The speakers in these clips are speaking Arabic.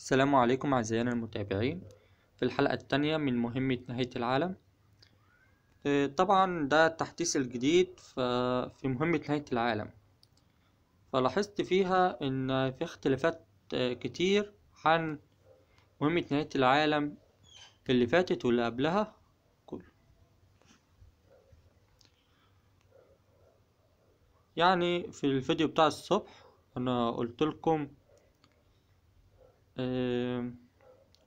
السلام عليكم أعزائنا المتابعين في الحلقة الثانية من مهمة نهاية العالم آه، طبعا ده التحديث الجديد في مهمة نهاية العالم فلاحظت فيها إن في اختلافات آه، كتير عن مهمة نهاية العالم اللي فاتت واللي قبلها يعني في الفيديو بتاع الصبح أنا قلت لكم ان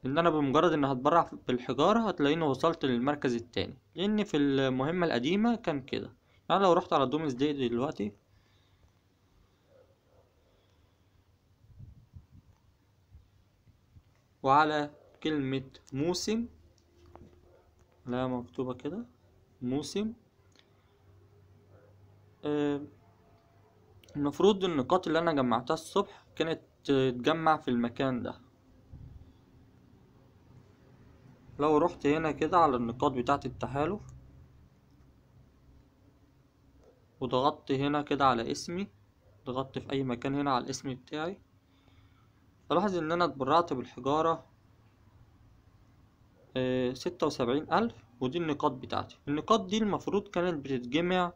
آه، انا بمجرد ان هتبرع بالحجارة هتلاقيني وصلت للمركز التاني لان في المهمة القديمة كان كده يعني لو رحت على دومز دي دلوقتي وعلى كلمة موسم لا مكتوبة كده موسم آه، المفروض النقاط اللي انا جمعتها الصبح كانت تتجمع في المكان ده لو رحت هنا كده على النقاط بتاعة التحالف وضغطت هنا كده على اسمي ضغطت في اي مكان هنا على الاسم بتاعي الاحظ ان انا اتبرعت بالحجارة آه، ستة وسبعين الف ودي النقاط بتاعتي النقاط دي المفروض كانت بتتجمع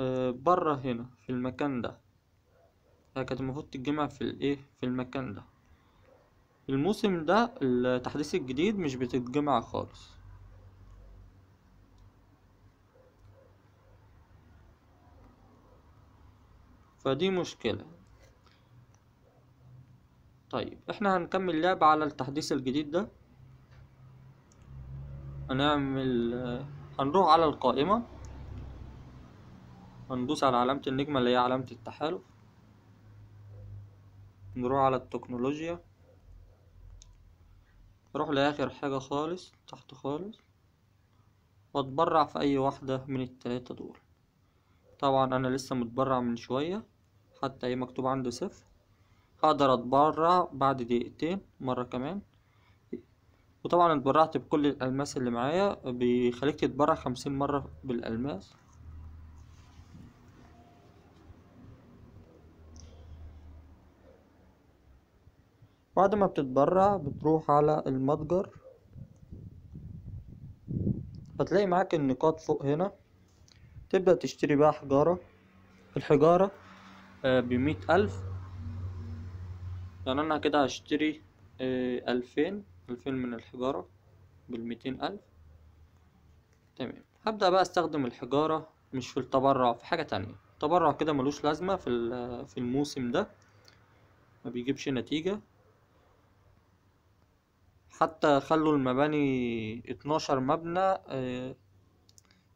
آه، بره هنا في المكان ده كانت المفروض تتجمع في الايه في المكان ده الموسم ده التحديث الجديد مش بتتجمع خالص فدي مشكلة طيب احنا هنكمل لعب على التحديث الجديد ده هنعمل هنروح على القائمة هندوس على علامة النجمة اللي هي علامة التحالف نروح على التكنولوجيا اروح لاخر حاجة خالص تحت خالص واتبرع في اي واحدة من التلاتة دول طبعا انا لسه متبرع من شوية حتى ايه مكتوب عندي صفر هقدر اتبرع بعد دقيقتين مرة كمان وطبعا اتبرعت بكل الالماس اللي معايا بيخليك تتبرع خمسين مرة بالالماس بعد ما بتتبرع بتروح على المتجر هتلاقي معاك النقاط فوق هنا تبدأ تشتري بقى حجارة الحجارة آه، بمية ألف يعني أنا كده هشتري آه، ألفين ألفين من الحجارة بالميتين ألف تمام هبدأ بقى أستخدم الحجارة مش في التبرع في حاجة تانية التبرع كده ملوش لازمة في الموسم ده ما بيجيبش نتيجة حتى خلوا المباني اتناشر مبنى آه،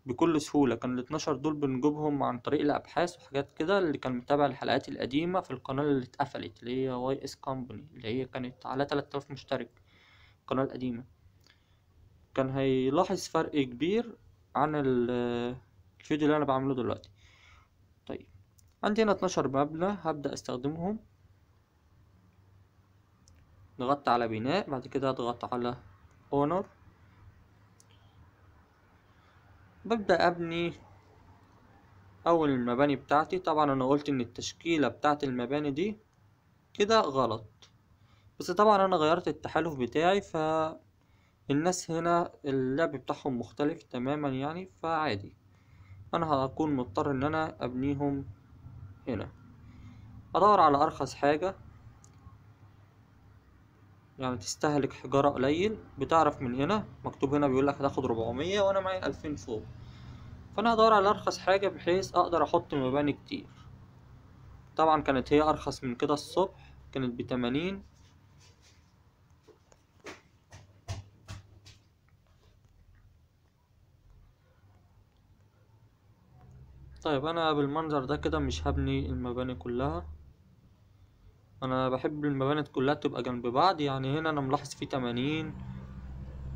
بكل سهولة كان الاتناشر دول بنجيبهم عن طريق الأبحاث وحاجات كده اللي كان متابع الحلقات القديمة في القناة اللي اتقفلت اللي هي واي اس كومباني اللي هي كانت على تلات آلاف مشترك القناة القديمة كان هيلاحظ فرق كبير عن آه، الفيديو اللي أنا بعمله دلوقتي طيب عندي هنا اتناشر مبنى هبدأ استخدمهم ضغطت على بناء بعد كده اضغط على اونر ببدأ ابني اول المباني بتاعتي طبعا انا قلت ان التشكيلة بتاعت المباني دي كده غلط بس طبعا انا غيرت التحالف بتاعي ف الناس هنا اللعب بتاعهم مختلف تماما يعني فعادي انا هكون مضطر ان انا ابنيهم هنا ادور على ارخص حاجة يعني تستهلك حجارة قليل بتعرف من هنا مكتوب هنا بيقول لك هتاخد 400 وأنا معايا ألفين فوق فأنا هدور على أرخص حاجة بحيث أقدر أحط مباني كتير طبعا كانت هي أرخص من كده الصبح كانت بتمانين طيب أنا بالمنظر ده كده مش هبني المباني كلها انا بحب المباني كلها تبقى جنب بعض يعني هنا انا ملاحظ في تمانين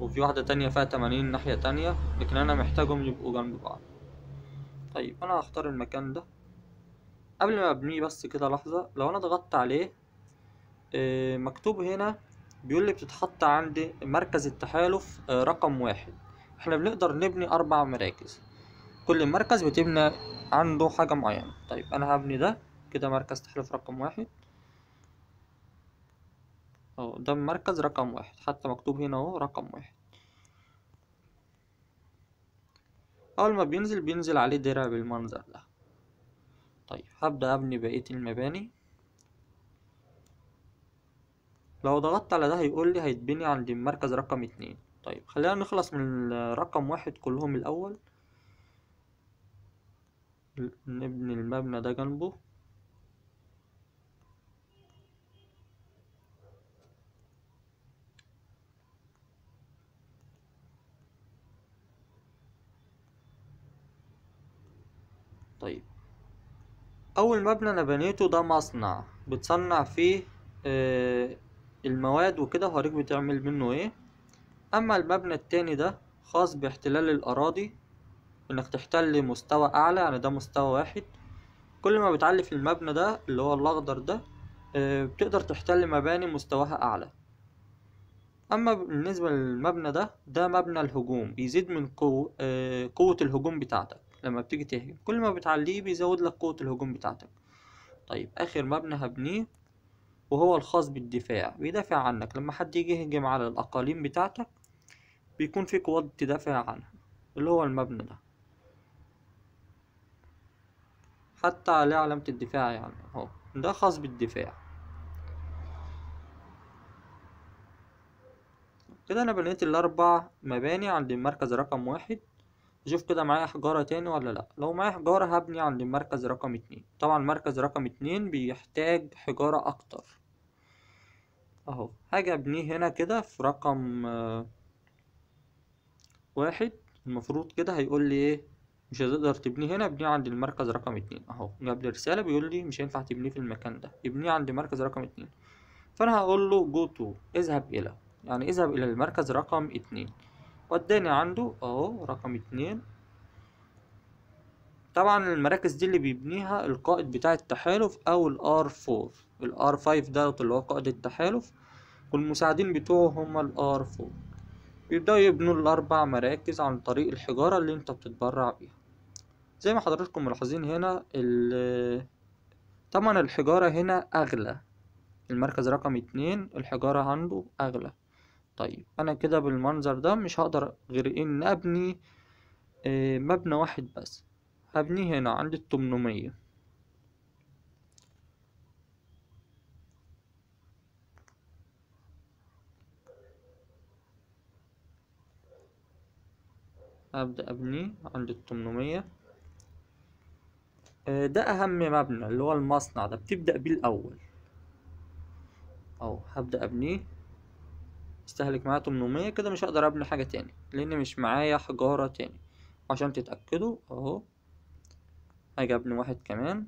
وفي واحدة تانية فيها تمانين ناحية تانية لكن انا محتاجهم يبقوا جنب بعض طيب انا هختار المكان ده قبل ما ابنيه بس كده لحظة لو انا ضغطت عليه آه، مكتوب هنا بيقول لي بتتحط عند مركز التحالف آه، رقم واحد احنا بنقدر نبني اربع مراكز كل مركز بتبنى عنده حاجة معينة طيب انا هبني ده كده مركز تحالف رقم واحد اهو ده المركز رقم واحد حتى مكتوب هنا اهو رقم واحد اول ما بينزل بينزل عليه درع بالمنظر ده طيب هبدأ ابني بقية المباني لو ضغطت على ده هيقول لي هيتبني عند المركز رقم اتنين طيب خلينا نخلص من رقم واحد كلهم الاول نبني المبنى ده جنبه اول مبنى انا بنيته ده مصنع بتصنع فيه آه المواد وكده وهوريك بتعمل منه ايه اما المبنى التاني ده خاص باحتلال الاراضي انك تحتل مستوى اعلى يعني ده مستوى واحد كل ما بتعلي في المبنى ده اللي هو الاخضر ده آه بتقدر تحتل مباني مستواها اعلى اما بالنسبه للمبنى ده ده مبنى الهجوم بيزيد من قوه آه قوه الهجوم بتاعتك لما بتيجي تهجم كل ما بتعليه بيزود لك قوة الهجوم بتاعتك طيب آخر مبنى هبنيه وهو الخاص بالدفاع بيدافع عنك لما حد يجي يهجم على الأقاليم بتاعتك بيكون في قوات تدافع عنها اللي هو المبنى ده حتى عليه علامة الدفاع يعني اهو ده خاص بالدفاع كده أنا بنيت الأربع مباني عند المركز رقم واحد شوف كده معايا حجارة تاني ولا لأ لو معايا حجارة هبني عند المركز رقم اتنين طبعا المركز رقم اتنين بيحتاج حجارة أكتر أهو هاجي أبنيه هنا كده في رقم آه، واحد المفروض كده هيقول لي إيه مش هتقدر تبنيه هنا ابنيه عند المركز رقم اتنين أهو جاب لي رسالة بيقول لي مش هينفع تبنيه في المكان ده ابنيه عند مركز رقم اتنين فأنا هقول له جو تو اذهب إلى يعني اذهب إلى المركز رقم اتنين وداني عنده اهو رقم اتنين طبعا المراكز دي اللي بيبنيها القائد بتاع التحالف او الار فور الار فايف دوت اللي هو قائد التحالف والمساعدين بتوعه هما الار فور بيبدأوا يبنوا الأربع مراكز عن طريق الحجارة اللي انت بتتبرع بيها زي ما حضراتكم ملاحظين هنا طبعا الحجارة هنا أغلى المركز رقم اتنين الحجارة عنده أغلى طيب انا كده بالمنظر ده مش هقدر غير ان ابني آه، مبنى واحد بس هبنيه هنا عند التمنمية هبدأ أبنيه عند التمنمية آه، ده أهم مبنى اللي هو المصنع ده بتبدأ بيه الأول أو هبدأ أبنيه استهلك معايا 800 كده مش هقدر ابني حاجة تاني لان مش معايا حجارة تاني عشان تتأكدوا اهو هاجي ابني واحد كمان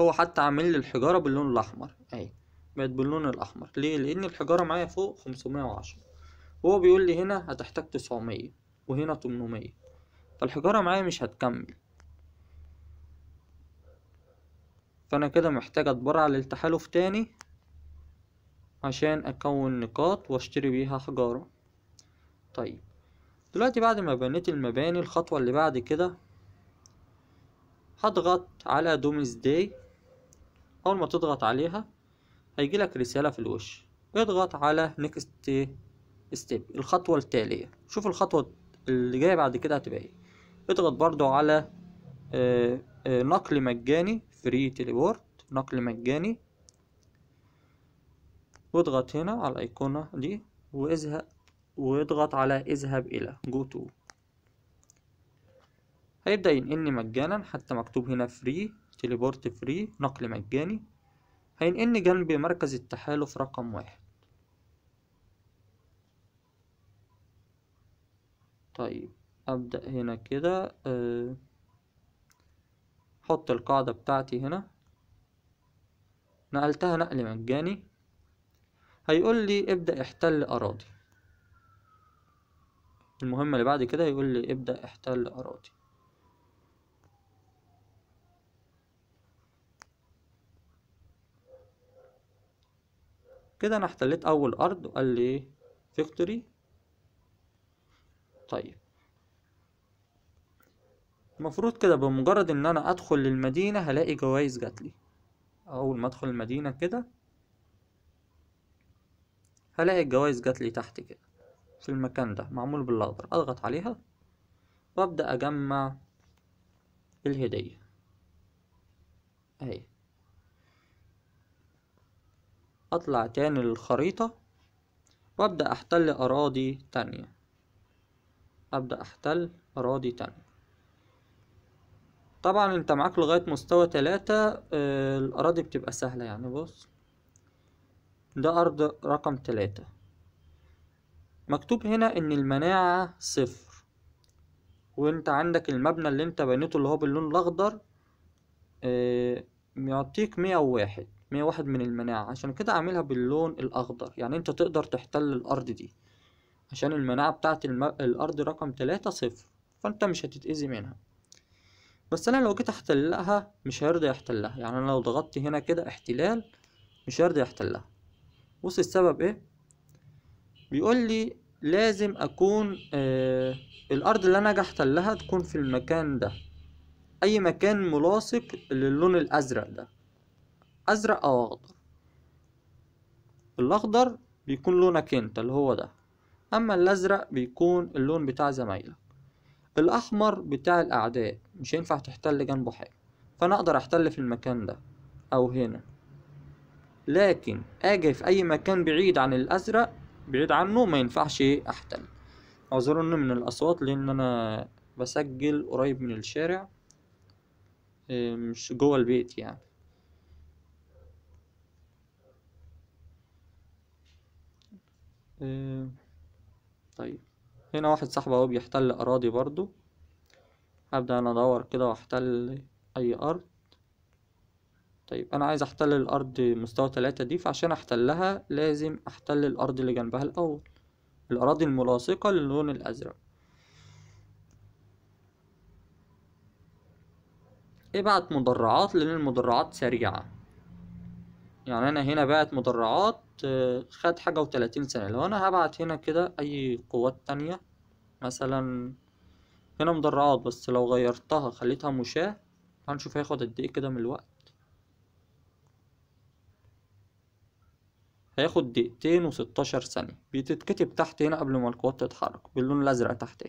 هو حتى عامل لي الحجارة باللون الاحمر اهي بقت باللون الاحمر ليه لان الحجارة معايا فوق خمسمية وعشرة وهو بيقول لي هنا هتحتاج 900 وهنا 800 فالحجارة معايا مش هتكمل فانا كده محتاج اتبرع للتحالف تاني عشان اكون نقاط واشتري بيها حجارة طيب دلوقتي بعد ما بنيت المباني الخطوة اللي بعد كده هضغط على دومز داي اول ما تضغط عليها هيجيلك رسالة في الوش اضغط على نيكست ستيب الخطوة التالية شوف الخطوة اللي جاية بعد كده هتبقى ايه اضغط برضو على آه، آه، نقل مجاني فري تيليبورت نقل مجاني واضغط هنا على الأيقونة دي واذهب واضغط على اذهب إلى جو تو هيبدأ ينقلني مجانا حتى مكتوب هنا فري تيليبورت فري نقل مجاني هينقلني جنب مركز التحالف رقم واحد طيب أبدأ هنا كده أه حط القاعدة بتاعتي هنا نقلتها نقل مجاني هيقول لي ابدأ احتل أراضي المهمة اللي بعد كده يقول لي ابدأ احتل أراضي كده انا احتليت اول ارض وقال لي فيكتوري طيب المفروض كده بمجرد ان انا ادخل للمدينة هلاقي جوائز جاتلي اول ما ادخل المدينة كده هلاقي الجوائز جاتلي تحت كده في المكان ده معمول بالاخضر اضغط عليها وابدأ اجمع الهدية اهي اطلع تاني للخريطة وابدأ احتل اراضي تانية ابدأ احتل اراضي تانية طبعا انت معاك لغاية مستوى تلاتة آه، الأراضي بتبقى سهلة يعني بص ده أرض رقم تلاتة مكتوب هنا إن المناعة صفر وانت عندك المبنى اللي انت بنيته اللي هو باللون الأخضر آه، يعطيك مية وواحد مية واحد من المناعة عشان كده عاملها باللون الأخضر يعني انت تقدر تحتل الأرض دي عشان المناعة بتاعت الأرض رقم تلاتة صفر فانت مش هتتأذي منها بس انا لو جيت احتلها مش هيرضى يحتلها يعني انا لو ضغطت هنا كده احتلال مش هيرضى يحتلها بص السبب ايه بيقول لي لازم اكون آه الارض اللي انا جا احتلها تكون في المكان ده اي مكان ملاصق للون الازرق ده ازرق او اخضر الاخضر بيكون لونك انت اللي هو ده اما الازرق بيكون اللون بتاع زمايلك الأحمر بتاع الأعداء مش هينفع تحتل جنبه حاجة فأنا أقدر أحتل في المكان ده أو هنا لكن أجي في أي مكان بعيد عن الأزرق بعيد عنه ما ينفعش أحتل اعذروني من الأصوات لأن أنا بسجل قريب من الشارع آه، مش جوه البيت يعني آه، طيب هنا واحد صاحبي اهو بيحتل اراضي برضو هبدأ انا ادور كده واحتل اي ارض طيب انا عايز احتل الارض مستوى تلاتة دي فعشان احتلها لازم احتل الارض اللي جنبها الاول الاراضي الملاصقة للون الازرق ابعت مدرعات لان المدرعات سريعة يعني انا هنا بعت مدرعات خد حاجة وتلاتين سنة لو أنا هبعت هنا كده أي قوات تانية مثلا هنا مدرعات بس لو غيرتها خليتها مشاة هنشوف هياخد قد ايه كده من الوقت هياخد دقيقتين وستاشر ثانية بتتكتب تحت هنا قبل ما القوات تتحرك باللون الأزرق تحت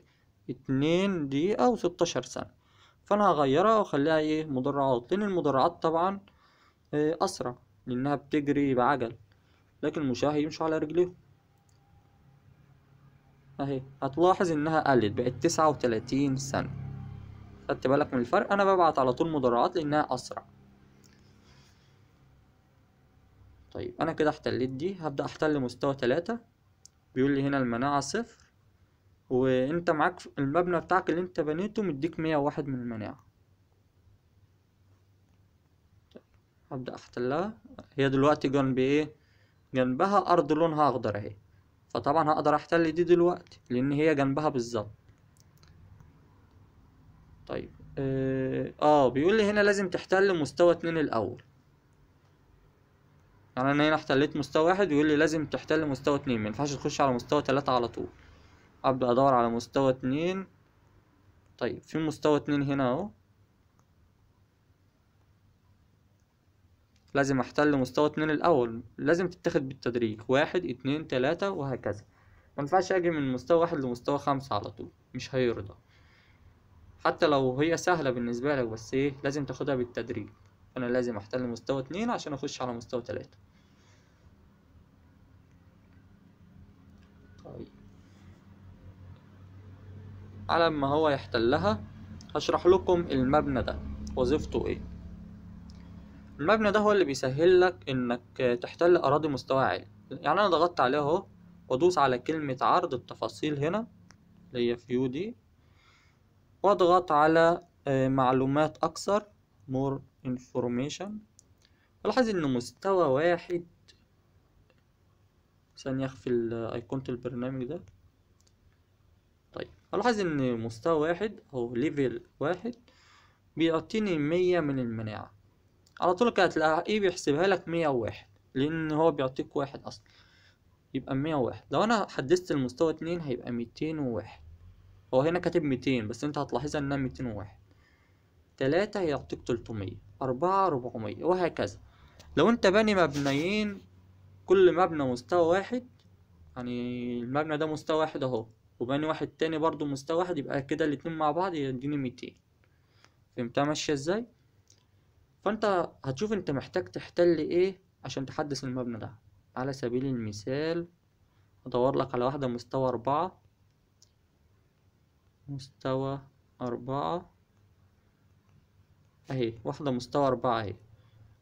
اتنين دقيقة وستاشر ثانية فأنا هغيرها وأخليها ايه مدرعات لأن المدرعات طبعا آه، أسرع لأنها بتجري بعجل لكن المشاة يمشوا على رجليهم اهي هتلاحظ انها قلت بقت تسعة وتلاتين سنة خدت بالك من الفرق انا ببعت على طول مدرعات لانها اسرع طيب انا كده احتليت دي هبدأ احتل مستوى تلاتة بيقول لي هنا المناعة صفر وانت معاك المبنى بتاعك اللي انت بنيته مديك مية واحد من المناعة طيب هبدأ احتلها هي دلوقتي جنب ايه جنبها ارض لونها اخضر اهي فطبعا هقدر احتل دي دلوقتي لان هي جنبها بالظبط طيب اه, آه بيقول لي هنا لازم تحتل مستوى اتنين الاول يعني انا هنا احتليت مستوى واحد ويقول لي لازم تحتل مستوى اتنين مينفعش تخش على مستوى تلاتة على طول ابدا ادور على مستوى اتنين طيب في مستوى اتنين هنا اهو لازم احتل مستوى اتنين الاول لازم تتاخد بالتدريج واحد اتنين تلاتة وهكذا مينفعش اجي من مستوى واحد لمستوى خمسة على طول مش هيرضى حتى لو هي سهلة بالنسبة لك بس ايه لازم تاخدها بالتدريج انا لازم احتل مستوى اتنين عشان اخش على مستوى تلاتة طيب على ما هو يحتلها هشرح لكم المبنى ده وظيفته ايه المبنى ده هو اللي بيسهل لك انك تحتل اراضي مستوى عالي يعني انا ضغطت عليه اهو وادوس على كلمة عرض التفاصيل هنا اللي هي فيو دي واضغط على آه، معلومات اكثر مور انفورميشن لاحظ ان مستوى واحد ثانية اخفي ايقونة البرنامج ده طيب الاحظ ان مستوى واحد او ليفل واحد بيعطيني مية من المناعة على طول كانت الاي آه بيحسبها لك مية وواحد لان هو بيعطيك واحد اصلا يبقى مية وواحد لو انا حددت المستوى اتنين هيبقى ميتين وواحد هو هنا كاتب ميتين بس انت هتلاحظها انها ميتين وواحد تلاتة هيعطيك تلتمية أربعة ربعمية وهكذا لو انت باني مبنيين كل مبنى مستوى واحد يعني المبنى ده مستوى واحد اهو وباني واحد تاني برضو مستوى واحد يبقى كده الاتنين مع بعض يديني ميتين فهمتها ماشية ازاي؟ فانت هتشوف انت محتاج تحتل ايه عشان تحدث المبنى ده على سبيل المثال ادور لك على واحدة مستوى اربعة مستوى أربعة أهي واحدة مستوى أربعة أهي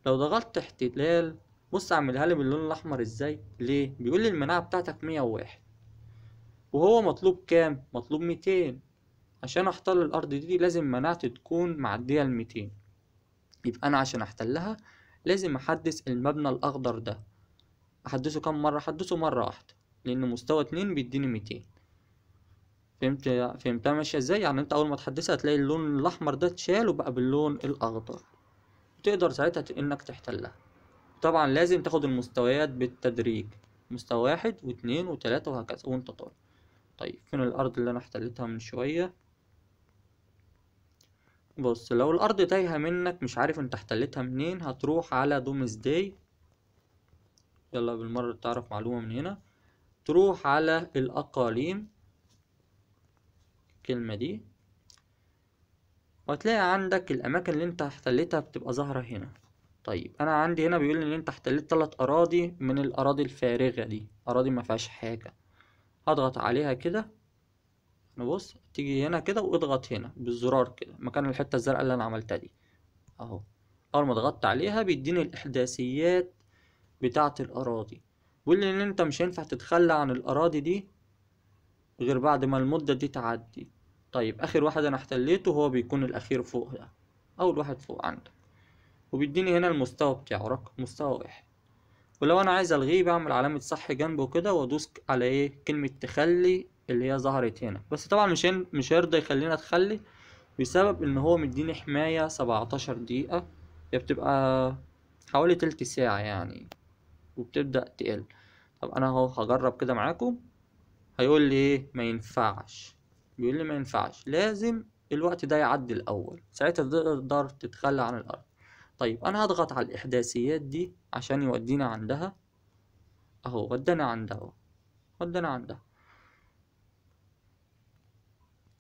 لو ضغطت احتلال بص أعملها لي باللون الأحمر إزاي ليه بيقول لي المناعة بتاعتك مية وواحد وهو مطلوب كام مطلوب ميتين عشان أحتل الأرض دي لازم مناعتي تكون معدية الميتين يبقى أنا عشان أحتلها لازم أحدث المبنى الأخضر ده أحدثه كم مرة أحدثه مرة واحدة لأن مستوى اتنين بيديني ميتين فهمت فهمتها ماشية ازاي يعني انت أول ما تحدثها هتلاقي اللون الأحمر ده اتشال وبقى باللون الأخضر تقدر ساعتها إنك تحتلها طبعا لازم تاخد المستويات بالتدريج مستوى واحد واتنين وتلاتة وهكذا وانت طالع طيب فين الأرض اللي أنا احتلتها من شوية بص لو الارض تايهه منك مش عارف انت احتلتها منين هتروح على دومز داي يلا بالمره تعرف معلومه من هنا تروح على الاقاليم الكلمه دي وهتلاقي عندك الاماكن اللي انت احتلتها بتبقى ظاهره هنا طيب انا عندي هنا بيقول ان انت احتلت تلات اراضي من الاراضي الفارغه دي اراضي ما فيهاش حاجه هضغط عليها كده نبص تيجي هنا كده واضغط هنا بالزرار كده مكان الحتة الزرقاء اللي انا عملتها دي اهو اول ما ضغطت عليها بيديني الاحداثيات بتاعة الاراضي واللي ان انت مش هينفع تتخلى عن الاراضي دي غير بعد ما المدة دي تعدي طيب اخر واحد انا احتليته هو بيكون الاخير فوق ده اول واحد فوق عندك وبيديني هنا المستوى بتاعه رقم مستوى واحد ولو انا عايز الغيه بعمل علامة صح جنبه كده وادوس على ايه كلمة تخلي اللي هي ظهرت هنا بس طبعا مش مش هيرضى يخلينا تخلي بسبب ان هو مديني حماية سبعتاشر دقيقة هي بتبقى حوالي تلت ساعة يعني وبتبدأ تقل طب انا اهو هجرب كده معاكم هيقول لي ايه ما ينفعش بيقول لي ما ينفعش لازم الوقت ده يعدي الاول ساعتها تقدر تتخلى عن الارض طيب انا هضغط على الاحداثيات دي عشان يودينا عندها اهو ودانا عندها ودانا عندها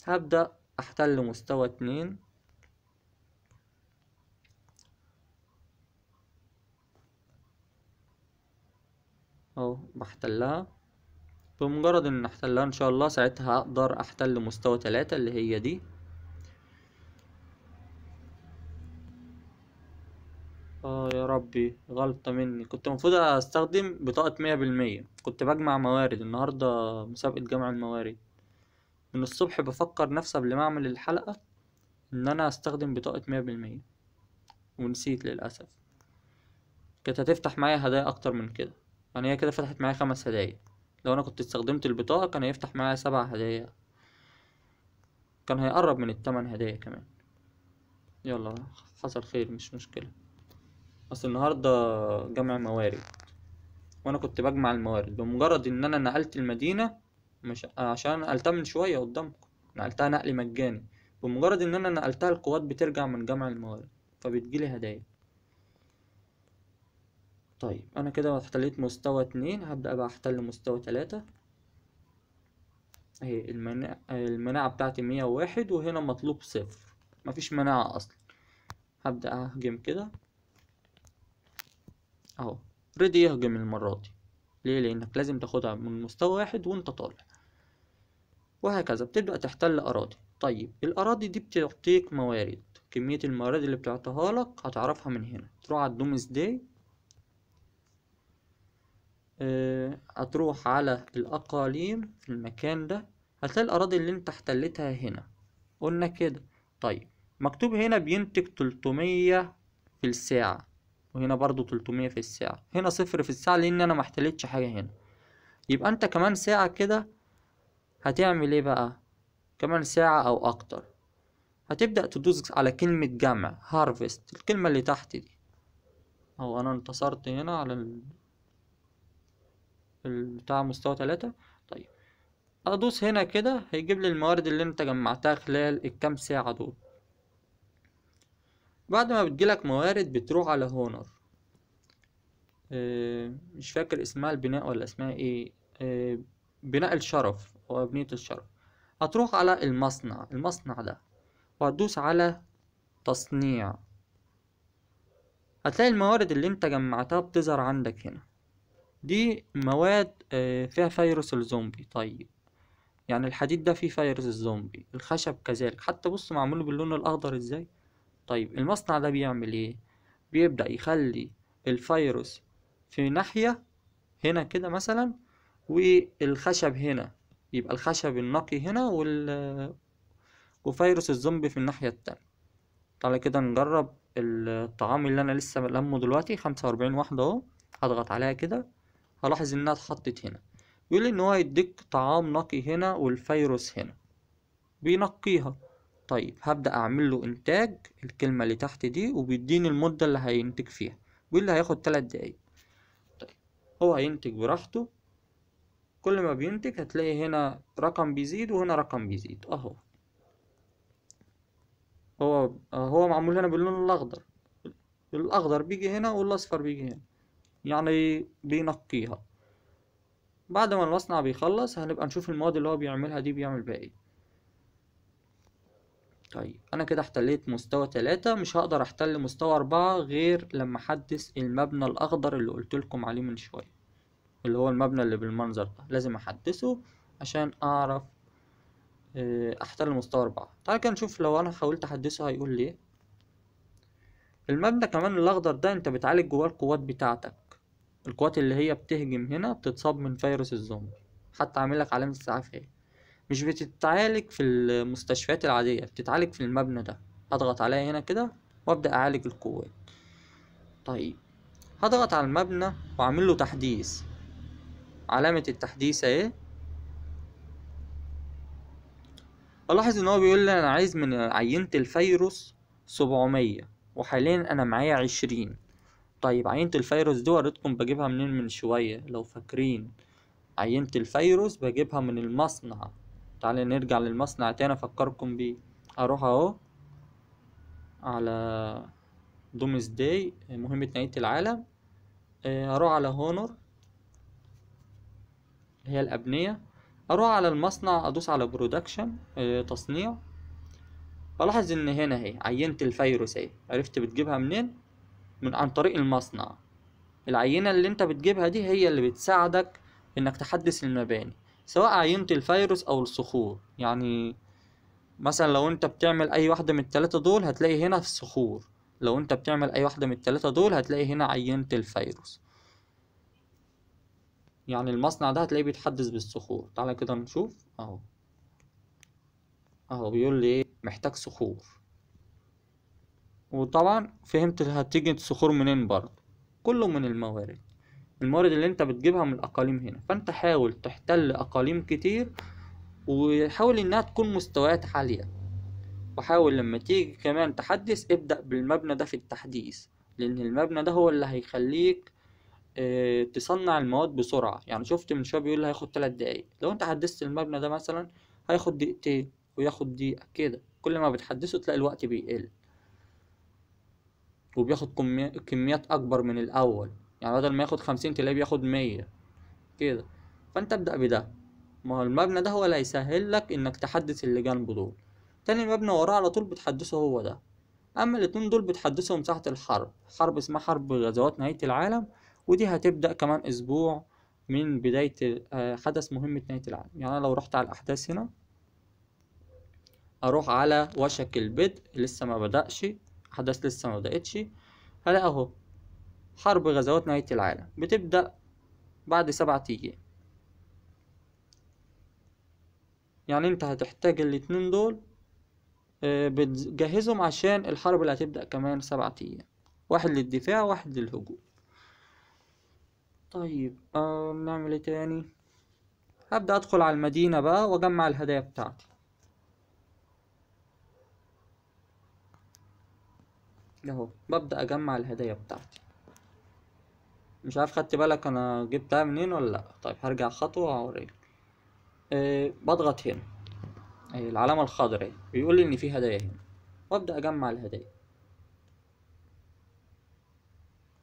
هبدأ أحتل مستوى اتنين أهو بحتلها بمجرد إن أحتلها إن شاء الله ساعتها أقدر أحتل مستوى تلاتة اللي هي دي اه يا ربي غلطة مني كنت المفروض استخدم بطاقة مية بالمية كنت بجمع موارد النهاردة مسابقة جمع الموارد من الصبح بفكر نفسي قبل ما اعمل الحلقة ان انا استخدم بطاقة مية بالمية ونسيت للأسف كانت هتفتح معايا هدايا اكتر من كده يعني هي كده فتحت معايا خمس هدايا لو انا كنت استخدمت البطاقة كان هيفتح معايا سبع هدايا كان هيقرب من التمن هدايا كمان يلا حصل خير مش مشكلة اصل النهاردة جمع موارد وانا كنت بجمع الموارد بمجرد ان انا نقلت المدينة مش عشان نقلتها من شوية قدامكم نقلتها نقل مجاني بمجرد ان انا نقلتها القوات بترجع من جمع الموارد فبتجيلي هدايا طيب انا كده احتليت مستوى اتنين هبدأ بقى احتل مستوى تلاتة اهي المناعة, المناعة بتاعتي مية واحد وهنا مطلوب صفر مفيش مناعة اصلا هبدأ اهجم كده اهو ريدي يهجم المرة دي ليه لانك لازم تاخدها من مستوى واحد وانت طالع وهكذا بتبدأ تحتل أراضي طيب الأراضي دي بتعطيك موارد كمية الموارد اللي بتعطيها لك هتعرفها من هنا تروح على الدومز دي آه، هتروح على الأقاليم في المكان ده هتلاقي الأراضي اللي انت احتلتها هنا قلنا كده طيب مكتوب هنا بينتج تلتمية في الساعة وهنا برضو تلتمية في الساعة هنا صفر في الساعة لأن أنا ما احتلتش حاجة هنا يبقى انت كمان ساعة كده هتعمل ايه بقى كمان ساعة او اكتر هتبدأ تدوس على كلمة جمع هارفست الكلمة اللي تحت دي هو انا انتصرت هنا على ال... بتاع مستوى تلاتة طيب ادوس هنا كده هيجيب لي الموارد اللي انت جمعتها خلال الكام ساعة دول بعد ما بتجيلك موارد بتروح على هونر آه، مش فاكر اسمها البناء ولا اسمها ايه آه، بناء الشرف وبنية الشرق هتروح على المصنع المصنع ده وهتدوس على تصنيع هتلاقي الموارد اللي انت جمعتها بتظهر عندك هنا دي مواد آه، فيها فيروس الزومبي طيب يعني الحديد ده فيه فيروس الزومبي الخشب كذلك حتى بص معمول باللون الاخضر ازاي طيب المصنع ده بيعمل ايه بيبدأ يخلي الفيروس في ناحية هنا كده مثلا والخشب هنا يبقى الخشب النقي هنا وال وفيروس الزومبي في الناحية التانية تعالى كده نجرب الطعام اللي انا لسه لمه دلوقتي خمسة واربعين واحدة اهو هضغط عليها كده هلاحظ انها اتحطت هنا بيقول ان هو يديك طعام نقي هنا والفيروس هنا بينقيها طيب هبدأ اعمل له انتاج الكلمة اللي تحت دي وبيديني المدة اللي هينتج فيها بيقول لي هياخد تلات دقايق طيب هو هينتج براحته كل ما بينتج هتلاقي هنا رقم بيزيد وهنا رقم بيزيد اهو هو هو معمول هنا باللون الاخضر الاخضر بيجي هنا والاصفر بيجي هنا يعني بينقيها بعد ما المصنع بيخلص هنبقى نشوف المواد اللي هو بيعملها دي بيعمل بيها ايه طيب انا كده احتليت مستوى تلاتة مش هقدر احتل مستوى اربعة غير لما احدث المبنى الاخضر اللي قلتلكم عليه من شوية اللي هو المبنى اللي بالمنظر ده لازم احدثه عشان اعرف آه، احتل مستوى أربعة تعال كده نشوف لو انا حاولت احدثه هيقول لي إيه. المبنى كمان الاخضر ده انت بتعالج جواه القوات بتاعتك القوات اللي هي بتهجم هنا بتتصاب من فيروس الزومبي حتى عامل لك علامة اسعاف هي مش بتتعالج في المستشفيات العادية بتتعالج في المبنى ده هضغط عليها هنا كده وابدأ اعالج القوات طيب هضغط على المبنى واعمل له تحديث علامة التحديث اهي الاحظ ان هو بيقول لي انا عايز من عينة الفيروس سبعمية وحاليا انا معايا عشرين طيب عينة الفيروس دي وريتكم بجيبها منين من شوية لو فاكرين عينة الفيروس بجيبها من المصنع تعالى نرجع للمصنع تاني افكركم بيه اروح اهو على دومز داي مهمة نهاية العالم آه، اروح على هونر هي الأبنية أروح على المصنع أدوس على برودكشن آه، تصنيع بلاحظ إن هنا أهي عينت الفيروس أهي عرفت بتجيبها منين من عن طريق المصنع العينة اللي أنت بتجيبها دي هي اللي بتساعدك إنك تحدث المباني سواء عينت الفيروس أو الصخور يعني مثلا لو أنت بتعمل أي واحدة من التلاتة دول هتلاقي هنا في الصخور لو أنت بتعمل أي واحدة من التلاتة دول هتلاقي هنا عينت الفيروس يعني المصنع ده هتلاقيه بيتحدث بالصخور تعالى كده نشوف اهو اهو بيقول لي ايه محتاج صخور وطبعا فهمت هتيجي الصخور منين برضه كله من الموارد الموارد اللي انت بتجيبها من الاقاليم هنا فانت حاول تحتل اقاليم كتير وحاول انها تكون مستويات عالية وحاول لما تيجي كمان تحدث ابدأ بالمبنى ده في التحديث لان المبنى ده هو اللي هيخليك آه، تصنع المواد بسرعة يعني شفت من شوية بيقول هياخد تلات دقايق لو انت حدثت المبنى ده مثلا هياخد دقيقتين وياخد دقيقة كده كل ما بتحدثه تلاقي الوقت بيقل وبياخد كميات أكبر من الأول يعني بدل ما ياخد خمسين تلاقيه بياخد مية كده فانت ابدأ بده ما هو المبنى ده هو اللي هيسهل لك انك تحدث اللي جنبه دول تاني مبنى وراه على طول بتحدثه هو ده اما الاتنين دول بتحدثهم ساعة الحرب حرب اسمها حرب غزوات نهاية العالم ودي هتبدأ كمان أسبوع من بداية آه، حدث مهمة نهاية العالم يعني أنا لو رحت على الأحداث هنا أروح على وشك البدء لسه ما بدأش حدث لسه ما بدأتش هلاقي أهو حرب غزوات نهاية العالم بتبدأ بعد سبعة أيام يعني أنت هتحتاج الاتنين دول آه، بتجهزهم عشان الحرب اللي هتبدأ كمان سبعة أيام واحد للدفاع واحد للهجوم طيب آه نعمل ايه تاني هبدأ أدخل على المدينة بقى وأجمع الهدايا بتاعتي اهو ببدأ أجمع الهدايا بتاعتي مش عارف خدت بالك أنا جبتها منين ولا لأ طيب هرجع خطوة وأوريك أه بضغط هنا آه، العلامة الخضراء بيقول لي إن في هدايا هنا وأبدأ أجمع الهدايا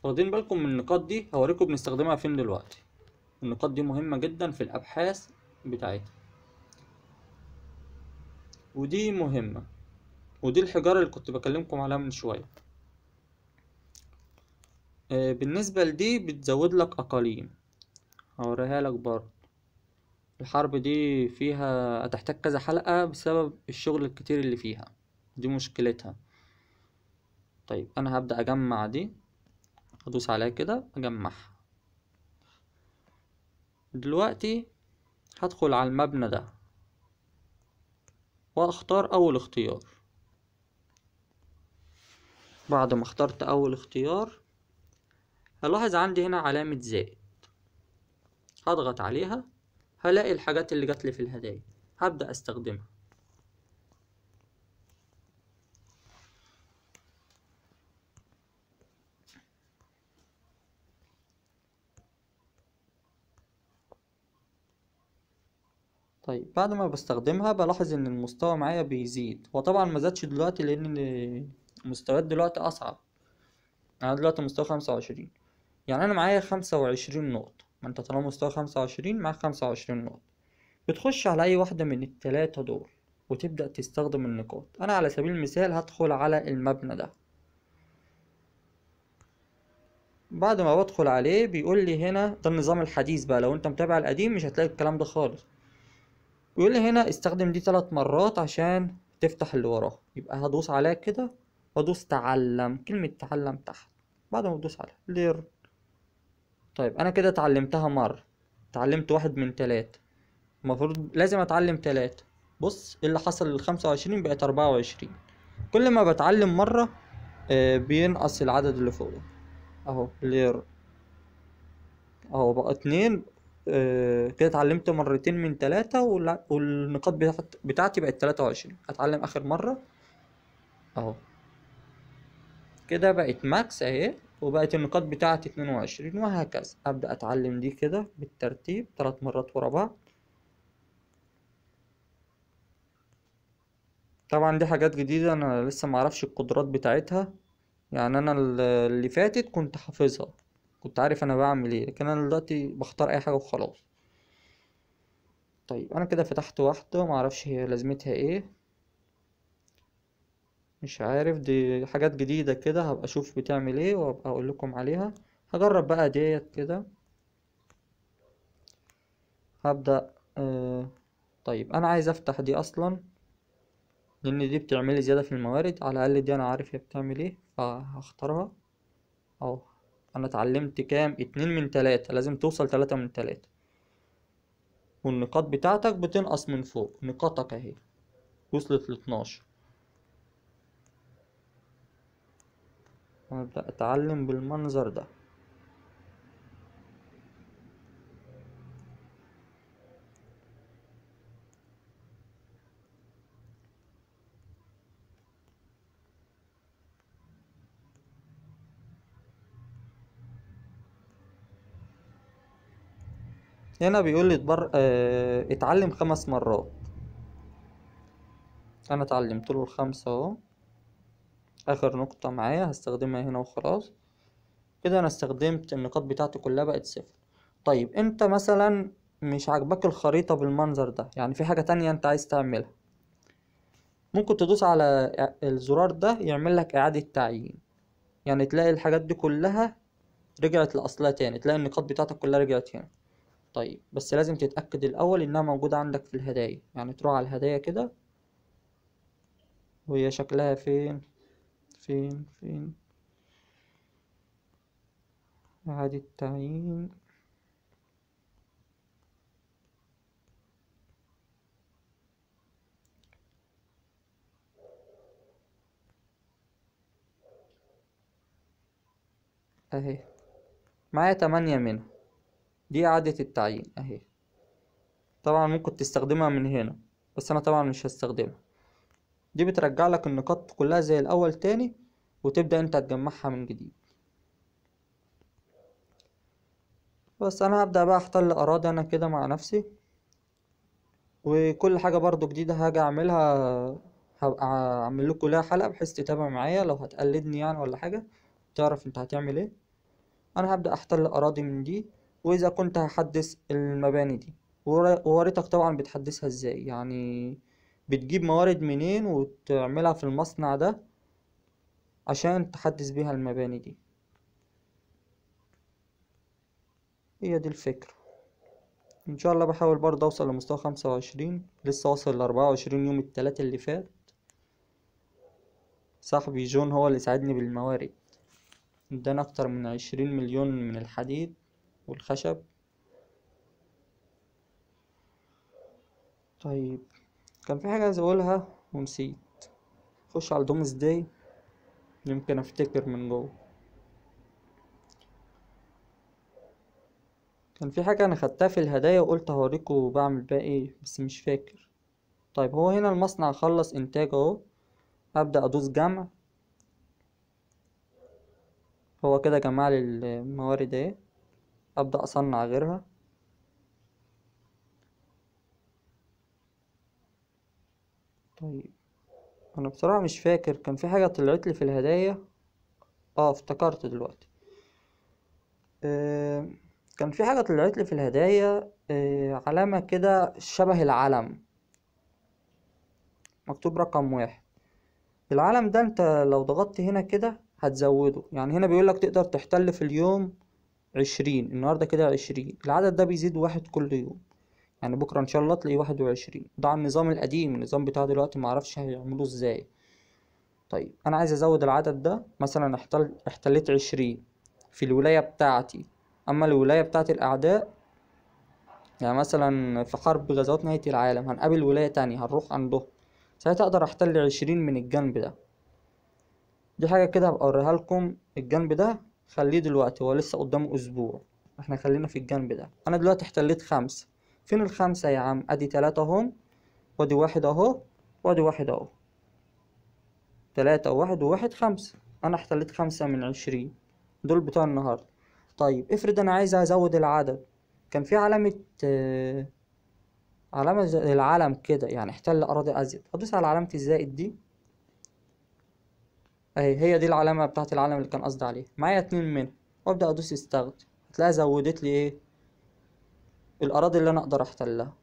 واخدين بالكم من النقاط دي هوريكم بنستخدمها فين دلوقتي النقاط دي مهمة جدا في الأبحاث بتاعتنا ودي مهمة ودي الحجارة اللي كنت بكلمكم عليها من شوية آه، بالنسبة لدي بتزود لك أقاليم هوريها لك برضه الحرب دي فيها هتحتاج كذا حلقة بسبب الشغل الكتير اللي فيها دي مشكلتها طيب أنا هبدأ أجمع دي ادوس عليها كده اجمعها دلوقتي هدخل على المبنى ده واختار اول اختيار بعد ما اخترت اول اختيار هلاحظ عندي هنا علامة زائد هضغط عليها هلاقي الحاجات اللي جاتلي في الهدايا هبدأ استخدمها طيب بعد ما بستخدمها بلاحظ ان المستوى معايا بيزيد هو طبعا ما زادش دلوقتي لان المستويات دلوقتي اصعب انا يعني دلوقتي مستوى خمسة وعشرين يعني انا معايا خمسة وعشرين نقطة ما انت طالما مستوى خمسة وعشرين معاك خمسة وعشرين نقطة بتخش على اي واحدة من التلاتة دول وتبدأ تستخدم النقاط انا على سبيل المثال هدخل على المبنى ده بعد ما بدخل عليه بيقول لي هنا ده النظام الحديث بقى لو انت متابع القديم مش هتلاقي الكلام ده خالص بيقول لي هنا استخدم دي ثلاث مرات عشان تفتح اللي وراه يبقى هدوس عليها كده وادوس تعلم كلمة تعلم تحت بعد ما تدوس عليها لير طيب انا كده اتعلمتها مرة اتعلمت واحد من تلاتة المفروض لازم اتعلم تلاتة بص إيه اللي حصل للخمسة وعشرين بقت اربعة وعشرين كل ما بتعلم مرة آه بينقص العدد اللي فوق اهو لير اهو بقى اتنين آه، كده اتعلمت مرتين من تلاتة والنقاط بتاعتي بقت تلاتة وعشرين هتعلم آخر مرة أهو كده بقت ماكس أهي وبقت النقاط بتاعتي اتنين وعشرين وهكذا أبدأ أتعلم دي كده بالترتيب تلات مرات ورا بعض طبعا دي حاجات جديدة أنا لسه معرفش القدرات بتاعتها يعني أنا اللي فاتت كنت حافظها كنت عارف انا بعمل ايه لكن انا دلوقتي بختار اي حاجه وخلاص طيب انا كده فتحت واحده معرفش هي لازمتها ايه مش عارف دي حاجات جديده كده هبقى اشوف بتعمل ايه وابقى اقول لكم عليها هجرب بقى ديت كده هبدا آه طيب انا عايز افتح دي اصلا لان دي بتعملي زياده في الموارد على الاقل دي انا عارف هي بتعمل ايه فهختارها اهو انا اتعلمت كام اتنين من تلاتة لازم توصل تلاتة من تلاتة والنقاط بتاعتك بتنقص من فوق نقاطك اهي وصلت لاتناشر هبدأ اتعلم بالمنظر ده هنا بيقول لي اتبر... اه... اتعلم خمس مرات انا اتعلمت له الخمسة اهو اخر نقطة معايا هستخدمها هنا وخلاص كده انا استخدمت النقاط بتاعتي كلها بقت صفر طيب انت مثلا مش عاجباك الخريطة بالمنظر ده يعني في حاجة تانية انت عايز تعملها ممكن تدوس على الزرار ده يعمل لك اعادة تعيين يعني تلاقي الحاجات دي كلها رجعت لأصلها تاني تلاقي النقاط بتاعتك كلها رجعت هنا طيب بس لازم تتأكد الأول إنها موجودة عندك في الهدايا يعني تروح على الهدايا كده وهي شكلها فين فين فين إعادة تعيين أهي معايا تمانية منها دي إعادة التعيين أهي طبعا ممكن تستخدمها من هنا بس أنا طبعا مش هستخدمها دي بترجع لك النقاط كلها زي الأول تاني وتبدأ أنت تجمعها من جديد بس أنا هبدأ بقى أحتل أراضي أنا كده مع نفسي وكل حاجة برضو جديدة هاجي أعملها هبقى أعمل لكم لها حلقة بحيث تتابع معايا لو هتقلدني يعني ولا حاجة تعرف أنت هتعمل إيه أنا هبدأ أحتل أراضي من دي وإذا كنت هحدث المباني دي ووريتك طبعا بتحدثها ازاي يعني بتجيب موارد منين وتعملها في المصنع ده عشان تحدث بيها المباني دي هي دي الفكرة ان شاء الله بحاول برضه اوصل لمستوى خمسة وعشرين لسه واصل لاربعة وعشرين يوم التلاتة اللي فات صاحبي جون هو اللي ساعدني بالموارد ادانا اكتر من عشرين مليون من الحديد والخشب طيب كان في حاجة عايز اقولها ونسيت خش على دومز داي يمكن افتكر من جوه كان في حاجة انا خدتها في الهدايا وقلت هوريكم بعمل بيها ايه بس مش فاكر طيب هو هنا المصنع خلص انتاج اهو ابدا ادوس جمع هو كده جمع لي الموارد اهي أبدأ أصنع غيرها طيب أنا بصراحة مش فاكر كان في حاجة طلعت لي في الهدايا اه افتكرت دلوقتي آه كان في حاجة طلعت لي في الهدايا آه علامة كده شبه العلم مكتوب رقم واحد العلم ده انت لو ضغطت هنا كده هتزوده يعني هنا بيقولك تقدر تحتل في اليوم عشرين النهاردة كده عشرين العدد ده بيزيد واحد كل يوم يعني بكرة إن شاء الله تلاقي واحد وعشرين ده على النظام القديم النظام بتاع دلوقتي معرفش هيعملوه إزاي طيب أنا عايز أزود العدد ده مثلا احتل... احتليت عشرين في الولاية بتاعتي أما الولاية بتاعت الأعداء يعني مثلا في حرب غزوات نهاية العالم هنقابل ولاية تانية هنروح عندهم ساعتها أقدر أحتل عشرين من الجنب ده دي حاجة كده هبقى أوريها لكم الجنب ده خليه دلوقتي هو لسه قدامه اسبوع احنا خلينا في الجنب ده انا دلوقتي احتليت خمسة فين الخمسة يا عم ادي تلاتة اهو وادي واحد اهو وادي واحد اهو تلاتة وواحد وواحد خمسة انا احتليت خمسة من عشرين دول بتوع النهاردة طيب افرض انا عايز ازود العدد كان في علامة آه، علامة العلم كده يعني احتل اراضي ازيد هدوس على علامة الزائد دي اهي هي دي العلامة بتاعت العلم اللي كان قصدي عليه معايا اتنين منها وابدأ ادوس استخدم هتلاقي زودت لي ايه الاراضي اللي انا اقدر احتلها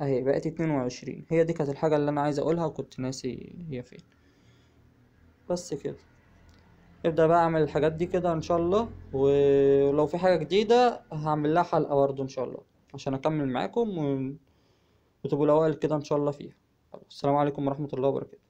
اهي بقت اتنين وعشرين هي دي كانت الحاجة اللي انا عايز اقولها وكنت ناسي هي فين بس كده ابدأ بقى اعمل الحاجات دي كده ان شاء الله ولو في حاجة جديدة هعمل لها حلقة برضه ان شاء الله عشان اكمل معاكم وتبقوا الاوائل كده ان شاء الله فيها السلام عليكم ورحمة الله وبركاته